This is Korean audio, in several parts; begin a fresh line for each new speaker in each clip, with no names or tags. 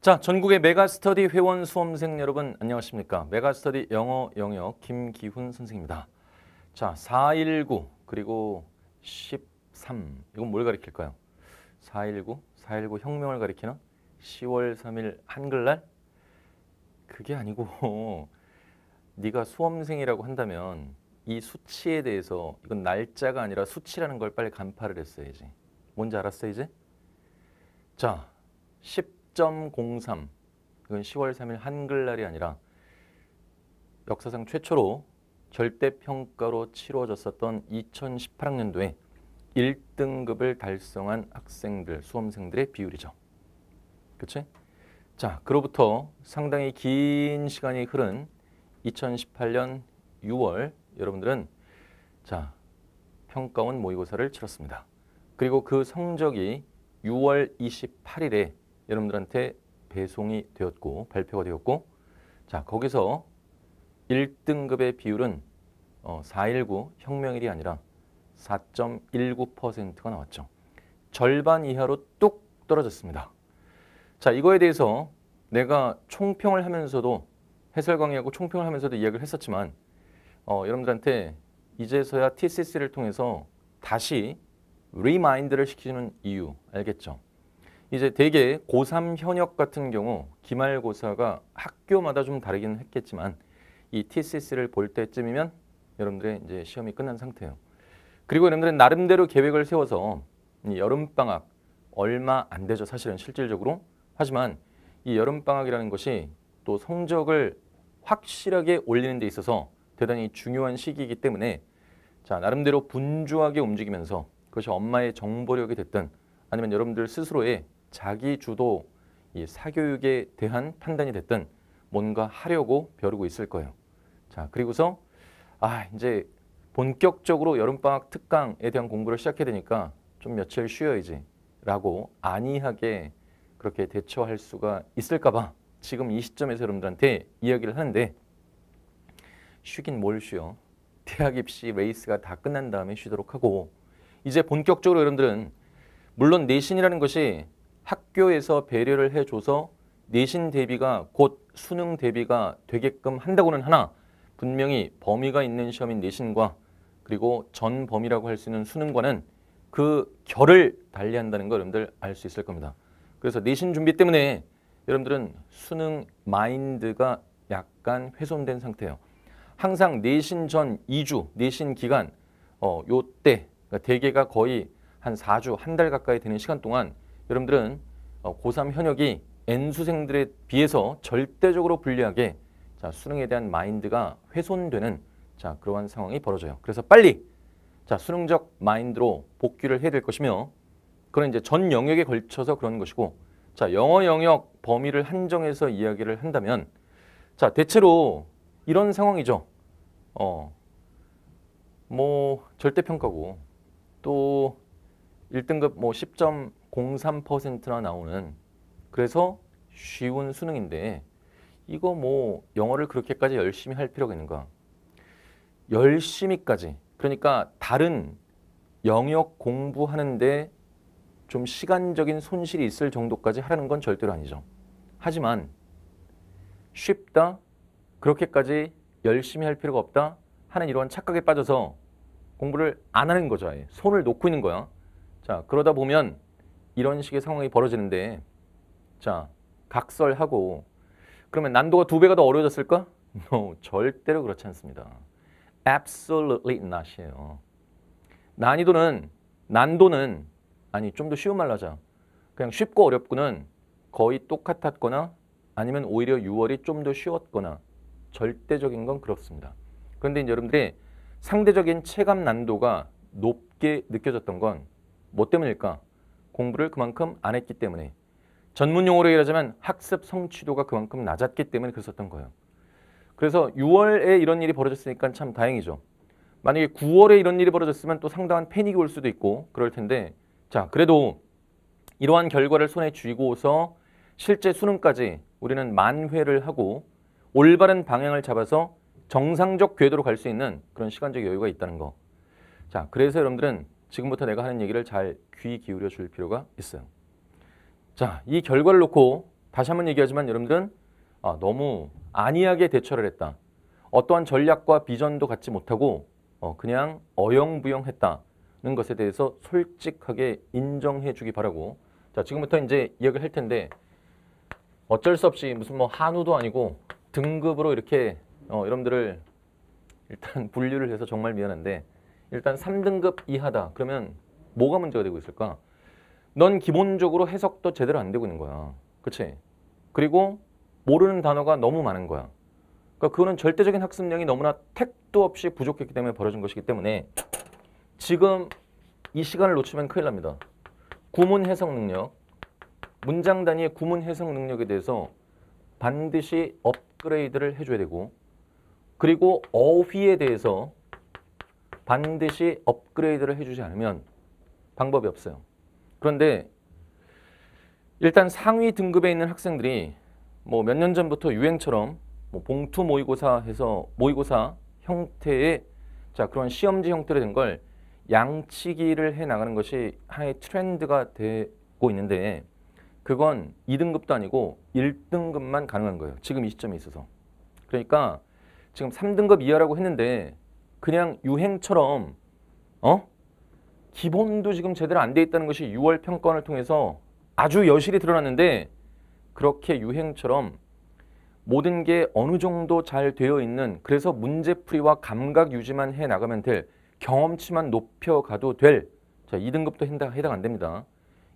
자, 전국의 메가스터디 회원 수험생 여러분 안녕하십니까? 메가스터디 영어 영역 김기훈 선생입니다. 자, 419 그리고 13 이건 뭘 가리킬까요? 419, 419 혁명을 가리키나? 10월 3일 한글날? 그게 아니고 네가 수험생이라고 한다면 이 수치에 대해서 이건 날짜가 아니라 수치라는 걸 빨리 간파를 했어야지. 뭔지 알았어 이제? 자, 10 1 0 이건 10월 3일 한글날이 아니라 역사상 최초로 절대평가로 치러졌었던 2018학년도에 1등급을 달성한 학생들, 수험생들의 비율이죠. 그치? 자, 그로부터 상당히 긴 시간이 흐른 2018년 6월 여러분들은 자, 평가원 모의고사를 치렀습니다. 그리고 그 성적이 6월 28일에 여러분들한테 배송이 되었고 발표가 되었고 자 거기서 1등급의 비율은 어, 4.19 혁명일이 아니라 4.19%가 나왔죠. 절반 이하로 뚝 떨어졌습니다. 자 이거에 대해서 내가 총평을 하면서도 해설 강의하고 총평을 하면서도 이야기를 했었지만 어, 여러분들한테 이제서야 TCC를 통해서 다시 리마인드를 시키는 이유 알겠죠? 이제 대개 고3 현역 같은 경우 기말고사가 학교마다 좀 다르긴 했겠지만 이 TCC를 볼 때쯤이면 여러분들의 이제 시험이 끝난 상태예요. 그리고 여러분들은 나름대로 계획을 세워서 여름방학 얼마 안 되죠 사실은 실질적으로 하지만 이 여름방학이라는 것이 또 성적을 확실하게 올리는 데 있어서 대단히 중요한 시기이기 때문에 자 나름대로 분주하게 움직이면서 그것이 엄마의 정보력이 됐든 아니면 여러분들 스스로의 자기 주도 이 사교육에 대한 판단이 됐든 뭔가 하려고 벼르고 있을 거예요. 자, 그리고서 아, 이제 본격적으로 여름방학 특강에 대한 공부를 시작해야 되니까 좀 며칠 쉬어야지 라고 안이하게 그렇게 대처할 수가 있을까 봐 지금 이 시점에서 여러분들한테 이야기를 하는데 쉬긴 뭘 쉬어. 대학 입시 레이스가 다 끝난 다음에 쉬도록 하고 이제 본격적으로 여러분들은 물론 내신이라는 것이 학교에서 배려를 해줘서 내신 대비가 곧 수능 대비가 되게끔 한다고는 하나 분명히 범위가 있는 시험인 내신과 그리고 전 범위라고 할 수 있는 수능과는 그 결을 달리한다는 걸 여러분들 알 수 있을 겁니다. 그래서 내신 준비 때문에 여러분들은 수능 마인드가 약간 훼손된 상태예요. 항상 내신 전 2주, 내신 기간 어, 요때 그러니까 대개가 거의 한 4주, 한 달 가까이 되는 시간 동안 여러분들은 어, 고3 현역이 N수생들에 비해서 절대적으로 불리하게 자, 수능에 대한 마인드가 훼손되는 자, 그러한 상황이 벌어져요. 그래서 빨리 자, 수능적 마인드로 복귀를 해야 될 것이며 그건 이제 전 영역에 걸쳐서 그런 것이고 자, 영어 영역 범위를 한정해서 이야기를 한다면 자, 대체로 이런 상황이죠. 어, 뭐 절대평가고 또 1등급 뭐 10점 0.03%나 나오는 그래서 쉬운 수능인데 이거 뭐 영어를 그렇게까지 열심히 할 필요가 있는가? 열심히까지 그러니까 다른 영역 공부하는데 좀 시간적인 손실이 있을 정도까지 하라는 건 절대로 아니죠. 하지만 쉽다, 그렇게까지 열심히 할 필요가 없다 하는 이러한 착각에 빠져서 공부를 안 하는 거죠. 아예. 손을 놓고 있는 거야. 자, 그러다 보면 이런 식의 상황이 벌어지는데 자 각설하고 그러면 난도가 두 배가 더 어려워졌을까? No, 절대로 그렇지 않습니다. Absolutely not이에요. 난이도는 난도는 아니 좀 더 쉬운 말로 하자. 그냥 쉽고 어렵고는 거의 똑같았거나 아니면 오히려 6월이 좀 더 쉬웠거나 절대적인 건 그렇습니다. 그런데 여러분들이 상대적인 체감 난도가 높게 느껴졌던 건 뭐 때문일까? 공부를 그만큼 안 했기 때문에 전문 용어로 얘기하자면 학습 성취도가 그만큼 낮았기 때문에 그랬었던 거예요. 그래서 6월에 이런 일이 벌어졌으니까 참 다행이죠. 만약에 9월에 이런 일이 벌어졌으면 또 상당한 패닉이 올 수도 있고 그럴 텐데 자 그래도 이러한 결과를 손에 쥐고서 실제 수능까지 우리는 만회를 하고 올바른 방향을 잡아서 정상적 궤도로 갈 수 있는 그런 시간적 여유가 있다는 거. 자, 그래서 여러분들은 지금부터 내가 하는 얘기를 잘 귀 기울여 줄 필요가 있어요. 자, 이 결과를 놓고 다시 한번 얘기하지만 여러분들은 아, 너무 안이하게 대처를 했다. 어떠한 전략과 비전도 갖지 못하고 어, 그냥 어영부영했다는 것에 대해서 솔직하게 인정해 주기 바라고 자 지금부터 이제 이야기를 할 텐데 어쩔 수 없이 무슨 뭐 한우도 아니고 등급으로 이렇게 어, 여러분들을 일단 분류를 해서 정말 미안한데 일단 3등급 이하다. 그러면 뭐가 문제가 되고 있을까? 넌 기본적으로 해석도 제대로 안 되고 있는 거야. 그치 그리고 모르는 단어가 너무 많은 거야. 그러니까 그거는 절대적인 학습량이 너무나 택도 없이 부족했기 때문에 벌어진 것이기 때문에 지금 이 시간을 놓치면 큰일 납니다. 구문 해석 능력, 문장 단위의 구문 해석 능력에 대해서 반드시 업그레이드를 해줘야 되고 그리고 어휘에 대해서 반드시 업그레이드를 해주지 않으면 방법이 없어요. 그런데 일단 상위 등급에 있는 학생들이 뭐 몇 년 전부터 유행처럼 뭐 봉투 모의고사 해서 모의고사 형태의 자 그런 시험지 형태로 된 걸 양치기를 해 나가는 것이 하나의 트렌드가 되고 있는데 그건 2등급도 아니고 1등급만 가능한 거예요. 지금 이 시점에 있어서. 그러니까 지금 3등급 이하라고 했는데 그냥 유행처럼 어? 기본도 지금 제대로 안 돼 있다는 것이 6월 평가원을 통해서 아주 여실히 드러났는데 그렇게 유행처럼 모든 게 어느 정도 잘 되어 있는 그래서 문제풀이와 감각 유지만 해 나가면 될 경험치만 높여가도 될 자, 2등급도 해당, 안 됩니다.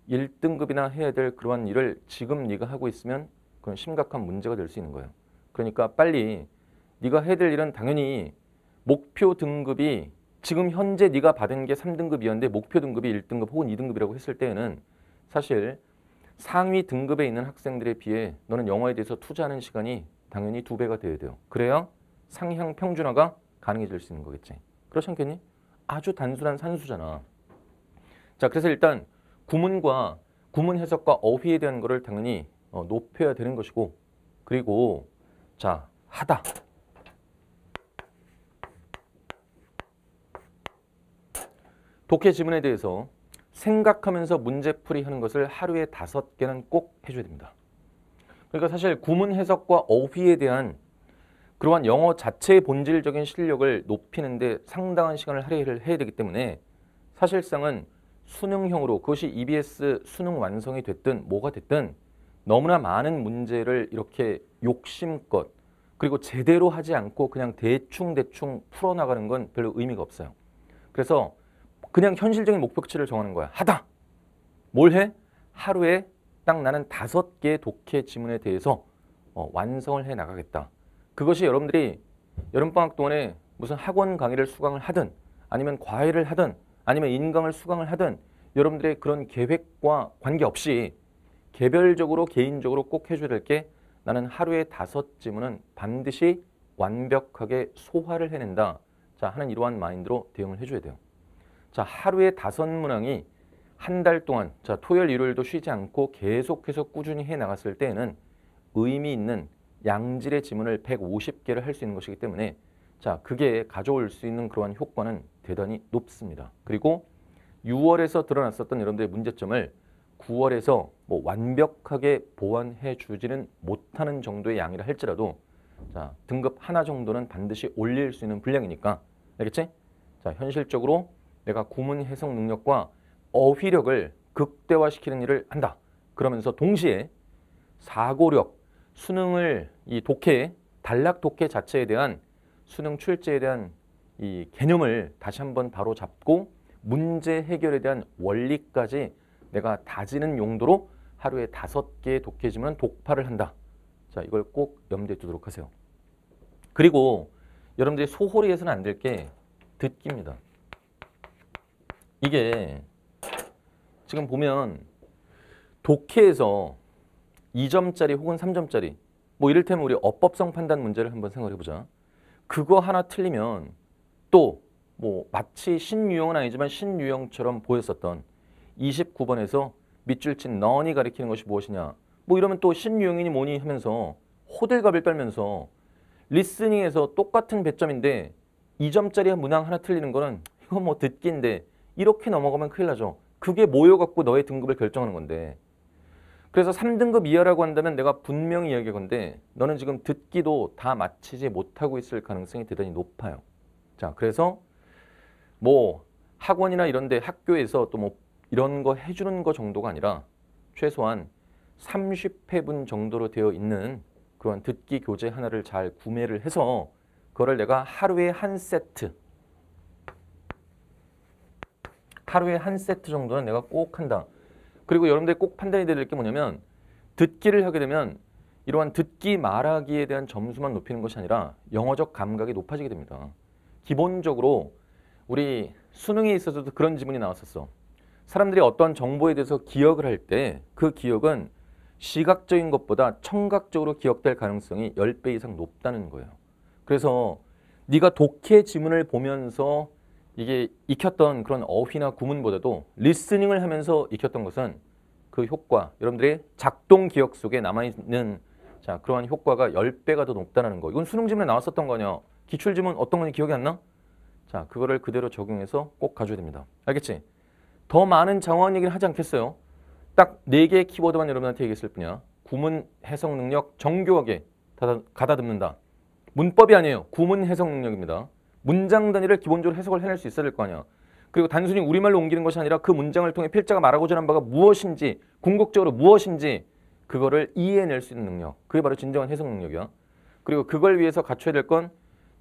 1등급이나 해야 될 그러한 일을 지금 네가 하고 있으면 그건 심각한 문제가 될 수 있는 거예요. 그러니까 빨리 네가 해야 될 일은 당연히 목표 등급이 지금 현재 네가 받은 게 3등급이었는데 목표 등급이 1등급 혹은 2등급이라고 했을 때에는 사실 상위 등급에 있는 학생들에 비해 너는 영어에 대해서 투자하는 시간이 당연히 두 배가 돼야 돼요. 그래야 상향 평준화가 가능해질 수 있는 거겠지. 그렇지 않겠니? 아주 단순한 산수잖아. 자, 그래서 일단 구문과 구문 해석과 어휘에 대한 거를 당연히 어, 높여야 되는 것이고 그리고 자, 하다. 독해 지문에 대해서 생각하면서 문제풀이 하는 것을 하루에 다섯 개는 꼭 해줘야 됩니다. 그러니까 사실 구문 해석과 어휘에 대한 그러한 영어 자체의 본질적인 실력을 높이는데 상당한 시간을 할애를 해야 되기 때문에 사실상은 수능형으로 그것이 EBS 수능 완성이 됐든 뭐가 됐든 너무나 많은 문제를 이렇게 욕심껏 그리고 제대로 하지 않고 그냥 대충대충 풀어나가는 건 별로 의미가 없어요. 그래서 그냥 현실적인 목표치를 정하는 거야. 하다. 뭘 해? 하루에 딱 나는 다섯 개 독해 지문에 대해서 어, 완성을 해 나가겠다. 그것이 여러분들이 여름방학 동안에 무슨 학원 강의를 수강을 하든 아니면 과외를 하든 아니면 인강을 수강을 하든 여러분들의 그런 계획과 관계없이 개별적으로 개인적으로 꼭 해줘야 될 게 나는 하루에 다섯 지문은 반드시 완벽하게 소화를 해낸다 자 하는 이러한 마인드로 대응을 해줘야 돼요. 자, 하루에 다섯 문항이 한 달 동안 자, 토요일, 일요일도 쉬지 않고 계속해서 꾸준히 해 나갔을 때에는 의미 있는 양질의 지문을 150개를 할 수 있는 것이기 때문에 자, 그게 가져올 수 있는 그러한 효과는 대단히 높습니다. 그리고 6월에서 드러났었던 여러분들의 문제점을 9월에서 뭐 완벽하게 보완해 주지는 못하는 정도의 양이라 할지라도 자, 등급 하나 정도는 반드시 올릴 수 있는 분량이니까 알겠지? 자, 현실적으로 내가 고문 해석 능력과 어휘력을 극대화시키는 일을 한다. 그러면서 동시에 사고력, 수능을 이 독해, 단락 독해 자체에 대한 수능 출제에 대한 이 개념을 다시 한 번 바로 잡고 문제 해결에 대한 원리까지 내가 다지는 용도로 하루에 다섯 개의 독해지면 독파를 한다. 자, 이걸 꼭 염두에 두도록 하세요. 그리고 여러분들이 소홀히 해서는 안 될 게 듣기입니다. 이게 지금 보면 독해에서 2점짜리 혹은 3점짜리 뭐 이를테면 우리 어법성 판단 문제를 한번 생각해 보자. 그거 하나 틀리면 또 뭐 마치 신유형은 아니지만 신유형처럼 보였었던 29번에서 밑줄 친 넌이 가리키는 것이 무엇이냐. 뭐 이러면 또 신유형이니 뭐니 하면서 호들갑을 떨면서 리스닝에서 똑같은 배점인데 2점짜리 문항 하나 틀리는 거는 이건 뭐 듣기인데 이렇게 넘어가면 큰일 나죠. 그게 모여갖고 너의 등급을 결정하는 건데 그래서 3등급 이하라고 한다면 내가 분명히 이야기건데 할 너는 지금 듣기도 다 마치지 못하고 있을 가능성이 대단히 높아요. 자, 그래서 뭐 학원이나 이런 데 학교에서 또 뭐 이런 거 해주는 거 정도가 아니라 최소한 30회분 정도로 되어 있는 그런 듣기 교재 하나를 잘 구매를 해서 그거를 내가 하루에 한 세트 하루에 한 세트 정도는 내가 꼭 한다. 그리고 여러분들이 꼭 판단이 되야 될게 뭐냐면 듣기를 하게 되면 이러한 듣기 말하기에 대한 점수만 높이는 것이 아니라 영어적 감각이 높아지게 됩니다. 기본적으로 우리 수능에 있어서도 그런 질문이 나왔었어. 사람들이 어떤 정보에 대해서 기억을 할 때 그 기억은 시각적인 것보다 청각적으로 기억될 가능성이 10배 이상 높다는 거예요. 그래서 네가 독해 지문을 보면서 이게 익혔던 그런 어휘나 구문보다도 리스닝을 하면서 익혔던 것은 그 효과, 여러분들의 작동 기억 속에 남아있는 자 그러한 효과가 10배가 더 높다는 거. 이건 수능 지문에 나왔었던 거냐? 기출 지문 어떤 건지 기억이 안 나? 자 그거를 그대로 적용해서 꼭 가져야 됩니다. 알겠지? 더 많은 장황한 얘기를 하지 않겠어요. 딱 네 개의 키워드만 여러분한테 얘기했을 뿐이야. 구문 해석 능력 정교하게 가다듬는다. 문법이 아니에요. 구문 해석 능력입니다. 문장 단위를 기본적으로 해석을 해낼 수 있어야 될 거 아니야. 그리고 단순히 우리말로 옮기는 것이 아니라 그 문장을 통해 필자가 말하고자 하는 바가 무엇인지 궁극적으로 무엇인지 그거를 이해해낼 수 있는 능력. 그게 바로 진정한 해석 능력이야. 그리고 그걸 위해서 갖춰야 될 건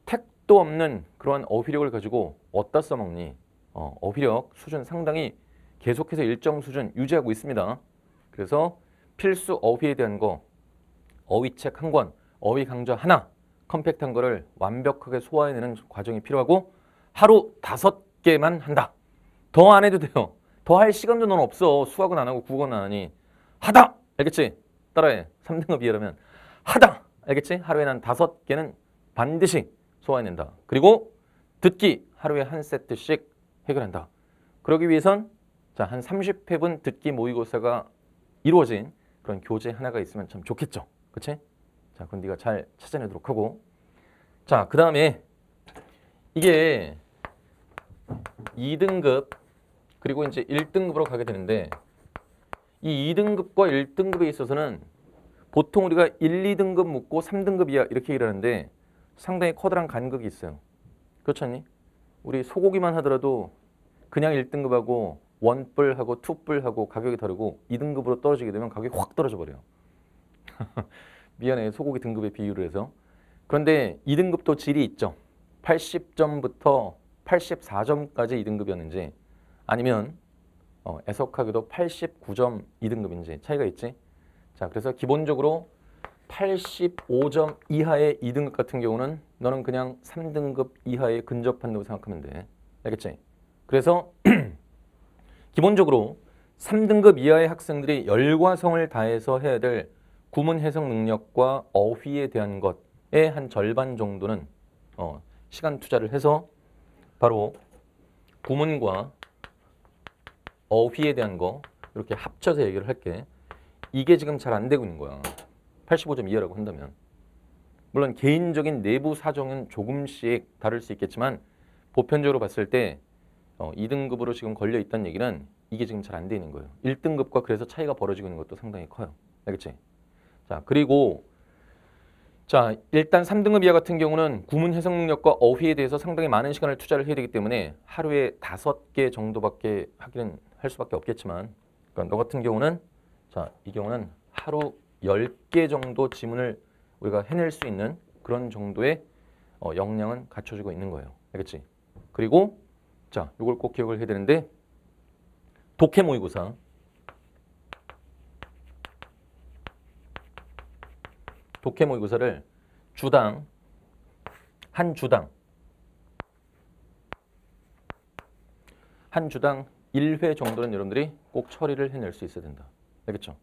택도 없는 그러한 어휘력을 가지고 어디다 써먹니? 어, 어휘력 수준 상당히 계속해서 일정 수준 유지하고 있습니다. 그래서 필수 어휘에 대한 거 어휘책 한 권, 어휘 강좌 하나 컴팩트한 거를 완벽하게 소화해내는 과정이 필요하고 하루 다섯 개만 한다. 더 안 해도 돼요. 더 할 시간도 넌 없어. 수학은 안 하고 국어는 안 하니. 하다! 알겠지? 따라해. 3등급 이하라면 하다! 알겠지? 하루에 난 다섯 개는 반드시 소화해낸다. 그리고 듣기 하루에 한 세트씩 해결한다. 그러기 위해선 자, 한 30회분 듣기 모의고사가 이루어진 그런 교재 하나가 있으면 참 좋겠죠. 그치? 자, 그럼 네가 잘 찾아내도록 하고. 자, 그 다음에 이게 2등급 그리고 이제 1등급으로 가게 되는데 이 2등급과 1등급에 있어서는 보통 우리가 1, 2등급 묻고 3등급 이야 이렇게 얘기를 하는데 상당히 커다란 간극이 있어요. 그렇지 않니? 우리 소고기만 하더라도 그냥 1등급하고 원뿔하고 투뿔하고 가격이 다르고 2등급으로 떨어지게 되면 가격이 확 떨어져 버려요. 미안해 요 소고기 등급에 비유를 해서 그런데 2등급도 질이 있죠. 80점부터 84점까지 2등급이었는지 아니면 어, 애석하게도 89점 2등급인지 차이가 있지. 자, 그래서 기본적으로 85점 이하의 2등급 같은 경우는 너는 그냥 3등급 이하에 근접한다고 생각하면 돼. 알겠지? 그래서 기본적으로 3등급 이하의 학생들이 열과성을 다해서 해야 될 구문 해석 능력과 어휘에 대한 것의 한 절반 정도는 어, 시간 투자를 해서 바로 구문과 어휘에 대한 거 이렇게 합쳐서 얘기를 할게. 이게 지금 잘 안 되고 있는 거야. 85점 이하라고 한다면. 물론 개인적인 내부 사정은 조금씩 다를 수 있겠지만 보편적으로 봤을 때 어, 2등급으로 지금 걸려 있다는 얘기는 이게 지금 잘 안 되는 거예요. 1등급과 그래서 차이가 벌어지고 있는 것도 상당히 커요. 알겠지? 자, 그리고 자, 일단 3등급 이하 같은 경우는 구문 해석 능력과 어휘에 대해서 상당히 많은 시간을 투자를 해야 되기 때문에 하루에 다섯 개 정도밖에 하기는 할 수밖에 없겠지만 그러니까 너 같은 경우는 자, 이 경우는 하루 1 0개 정도 지문을 우리가 해낼 수 있는 그런 정도의 어, 역량은 갖춰지고 있는 거예요. 알겠지? 그리고 자, 이걸 꼭 기억을 해야 되는데 독해 모의고사 독해 모의고사를 주당 한 주당 한 주당 1회 정도는 여러분들이 꼭 처리를 해낼 수 있어야 된다. 알겠죠? 네,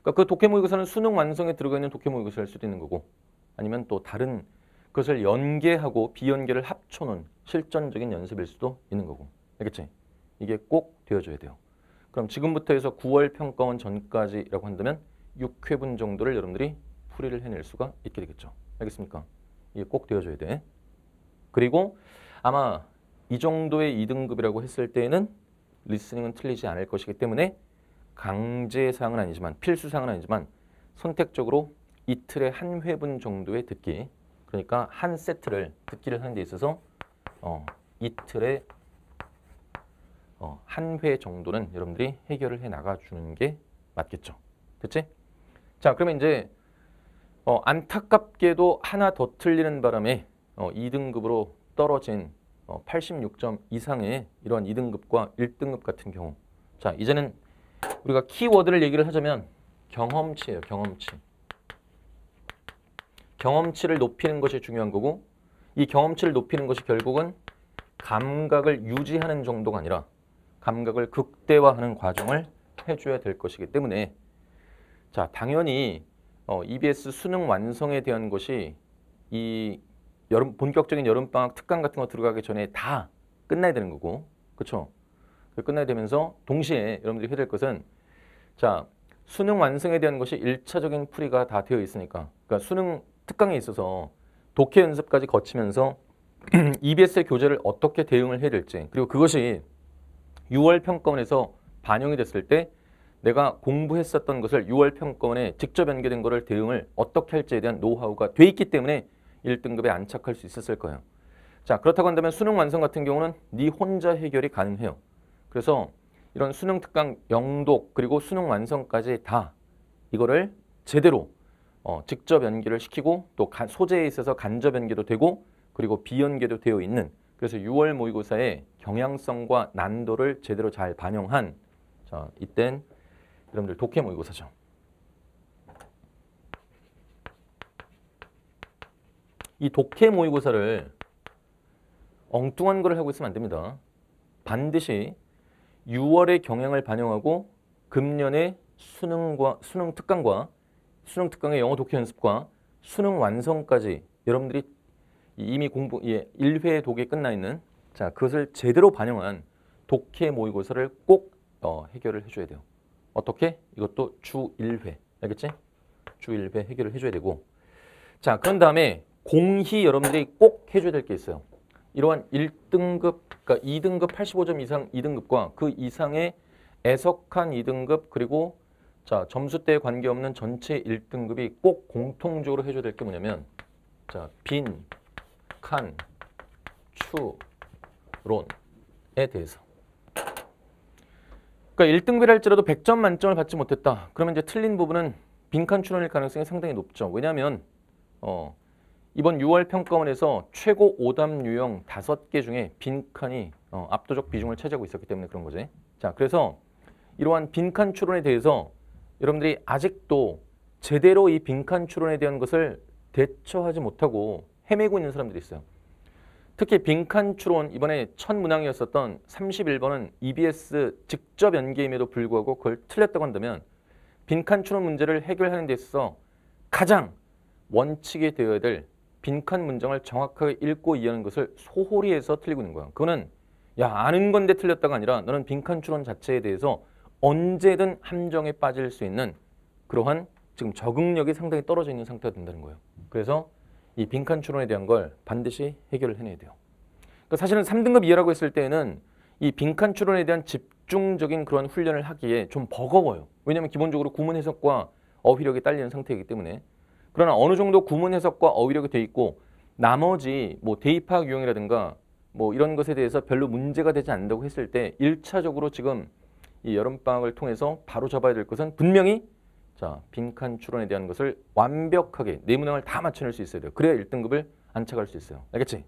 그러니까 그 독해 모의고사는 수능 완성에 들어가 있는 독해 모의고사일 수도 있는 거고 아니면 또 다른 그것을 연계하고 비연계를 합쳐놓은 실전적인 연습일 수도 있는 거고 알겠지? 네, 이게 꼭 되어줘야 돼요. 그럼 지금부터 해서 9월 평가원 전까지라고 한다면 6회분 정도를 여러분들이 풀이를 해낼 수가 있게 되겠죠. 알겠습니까? 이게 꼭 되어줘야 돼. 그리고 아마 이 정도의 2등급이라고 했을 때에는 리스닝은 틀리지 않을 것이기 때문에 강제사항은 아니지만 필수사항은 아니지만 선택적으로 이틀에 한 회분 정도의 듣기 그러니까 한 세트를 듣기를 하는 데 있어서 어, 이틀에 어, 한회 정도는 여러분들이 해결을 해 나가주는 게 맞겠죠. 됐지? 자 그러면 이제 어, 안타깝게도 하나 더 틀리는 바람에 어, 2등급으로 떨어진 어, 86점 이상의 이런 2등급과 1등급 같은 경우 자 이제는 우리가 키워드를 얘기를 하자면 경험치예요 경험치 경험치를 높이는 것이 중요한 거고 이 경험치를 높이는 것이 결국은 감각을 유지하는 정도가 아니라 감각을 극대화하는 과정을 해줘야 될 것이기 때문에 자 당연히 어, EBS 수능 완성에 대한 것이 이 여름 본격적인 여름 방학 특강 같은 거 들어가기 전에 다 끝나야 되는 거고, 그렇죠? 끝나야 되면서 동시에 여러분들이 해야 될 것은 자 수능 완성에 대한 것이 일차적인 풀이가 다 되어 있으니까, 그러니까 수능 특강에 있어서 독해 연습까지 거치면서 EBS의 e 교재를 어떻게 대응을 해야 될지 그리고 그것이 6월 평가원에서 반영이 됐을 때 내가 공부했었던 것을 6월 평가원에 직접 연결된 것을 대응을 어떻게 할지에 대한 노하우가 돼 있기 때문에 1등급에 안착할 수 있었을 거예요. 자 그렇다고 한다면 수능 완성 같은 경우는 네 혼자 해결이 가능해요. 그래서 이런 수능 특강 영독 그리고 수능 완성까지 다 이거를 제대로 어, 직접 연결을 시키고 또 가, 소재에 있어서 간접 연계도 되고 그리고 비연계도 되어 있는 그래서 6월 모의고사의 경향성과 난도를 제대로 잘 반영한 자, 이땐 여러분들 독해 모의고사죠. 이 독해 모의고사를 엉뚱한 걸 하고 있으면 안 됩니다. 반드시 6월의 경향을 반영하고 금년의 수능과 수능 특강과 수능 특강의 영어 독해 연습과 수능 완성까지 여러분들이 이미 공부 예, 1회 독에 끝나 있는 자 그것을 제대로 반영한 독해 모의고사를 꼭 어, 해결을 해줘야 돼요. 어떻게? 이것도 주 1회. 알겠지? 주 1회 해결을 해줘야 되고 자, 그런 다음에 공시 여러분들이 꼭 해줘야 될 게 있어요. 이러한 1등급, 그러니까 2등급 85점 이상 2등급과 그 이상의 애석한 2등급 그리고 자 점수대에 관계없는 전체 1등급이 꼭 공통적으로 해줘야 될 게 뭐냐면 자 빈, 칸, 추, 론에 대해서 그러니까 1등별 급 할지라도 100점 만점을 받지 못했다. 그러면 이제 틀린 부분은 빈칸 추론일 가능성이 상당히 높죠. 왜냐하면 어, 이번 6월 평가원에서 최고 오답 유형 5개 중에 빈칸이 어, 압도적 비중을 차지하고 있었기 때문에 그런 거죠 자, 그래서 이러한 빈칸 추론에 대해서 여러분들이 아직도 제대로 이 빈칸 추론에 대한 것을 대처하지 못하고 헤매고 있는 사람들이 있어요. 특히 빈칸 추론 이번에 첫 문항이었었던 31번은 EBS 직접 연계임에도 불구하고 그걸 틀렸다고 한다면 빈칸 추론 문제를 해결하는 데 있어서 가장 원칙이 되어야 될 빈칸 문장을 정확하게 읽고 이해하는 것을 소홀히 해서 틀리고 있는 거야. 그거는 야 아는 건데 틀렸다가 아니라 너는 빈칸 추론 자체에 대해서 언제든 함정에 빠질 수 있는 그러한 지금 적응력이 상당히 떨어져 있는 상태가 된다는 거예요. 그래서 이 빈칸 추론에 대한 걸 반드시 해결을 해내야 돼요. 그러니까 사실은 3등급 이하라고 했을 때는 이 빈칸 추론에 대한 집중적인 그런 훈련을 하기에 좀 버거워요. 왜냐하면 기본적으로 구문 해석과 어휘력이 딸리는 상태이기 때문에 그러나 어느 정도 구문 해석과 어휘력이 돼 있고 나머지 뭐 대입학 유형이라든가 뭐 이런 것에 대해서 별로 문제가 되지 않는다고 했을 때 1차적으로 지금 이 여름방학을 통해서 바로 잡아야 될 것은 분명히 자, 빈칸 추론에 대한 것을 완벽하게 내문항을 다 맞춰낼 수 있어야 돼요. 그래야 1등급을 안착할 수 있어요. 알겠지?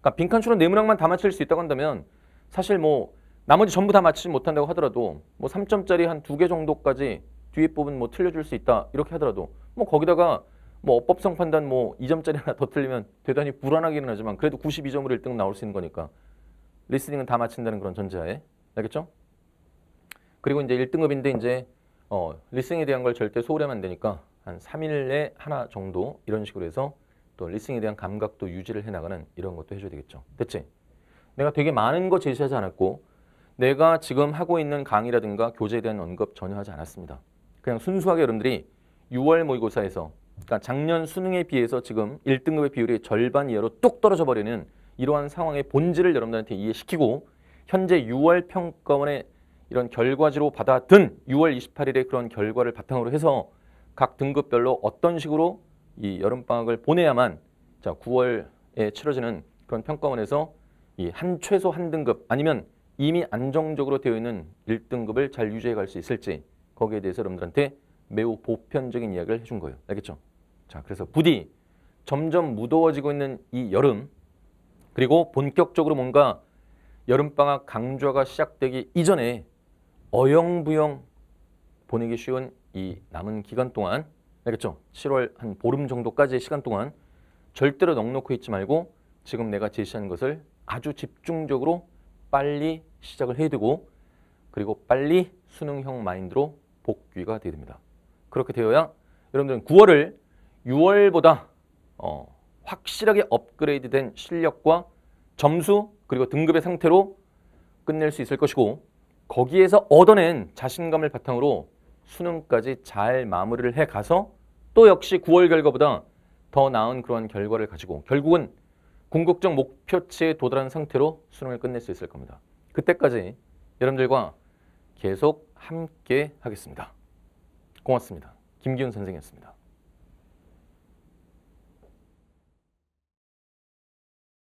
그러니까 빈칸 추론 내문항만 다 맞출 수 있다고 한다면 사실 뭐 나머지 전부 다 맞추지 못한다고 하더라도 뭐 3점짜리 한 두 개 정도까지 뒤에 부분 뭐 틀려줄 수 있다 이렇게 하더라도 뭐 거기다가 뭐 어법성 판단 뭐 2점짜리 하나 더 틀리면 대단히 불안하기는 하지만 그래도 92점으로 1등 나올 수 있는 거니까 리스닝은 다맞친다는 그런 전제하에 알겠죠? 그리고 이제 1등급인데 이제 어, 리스닝에 대한 걸 절대 소홀히 하면 안 되니까 한 3일에 하나 정도 이런 식으로 해서 또 리스닝에 대한 감각도 유지를 해나가는 이런 것도 해줘야 되겠죠. 됐지? 내가 되게 많은 거 제시하지 않았고 내가 지금 하고 있는 강의라든가 교재에 대한 언급 전혀 하지 않았습니다. 그냥 순수하게 여러분들이 6월 모의고사에서 그러니까 작년 수능에 비해서 지금 1등급의 비율이 절반 이하로 뚝 떨어져 버리는 이러한 상황의 본질을 여러분들한테 이해시키고 현재 6월 평가원의 이런 결과지로 받아든 6월 2 8일에 그런 결과를 바탕으로 해서 각 등급별로 어떤 식으로 이 여름방학을 보내야만 자 9월에 치러지는 그런 평가원에서 이 한 최소 한 등급 아니면 이미 안정적으로 되어 있는 1등급을 잘 유지해 갈 수 있을지 거기에 대해서 여러분들한테 매우 보편적인 이야기를 해준 거예요. 알겠죠? 자, 그래서 부디 점점 무더워지고 있는 이 여름 그리고 본격적으로 뭔가 여름방학 강좌가 시작되기 이전에 어영부영 보내기 쉬운 이 남은 기간 동안 알겠죠? 7월 한 보름 정도까지의 시간 동안 절대로 넉넉히 있지 말고 지금 내가 제시한 것을 아주 집중적으로 빨리 시작을 해야 되고 그리고 빨리 수능형 마인드로 복귀가 되야 됩니다. 그렇게 되어야 여러분들은 9월을 6월보다 어, 확실하게 업그레이드된 실력과 점수 그리고 등급의 상태로 끝낼 수 있을 것이고 거기에서 얻어낸 자신감을 바탕으로 수능까지 잘 마무리를 해 가서 또 역시 9월 결과보다 더 나은 그런 결과를 가지고 결국은 궁극적 목표치에 도달한 상태로 수능을 끝낼 수 있을 겁니다. 그때까지 여러분들과 계속 함께 하겠습니다. 고맙습니다. 김기훈 선생이었습니다.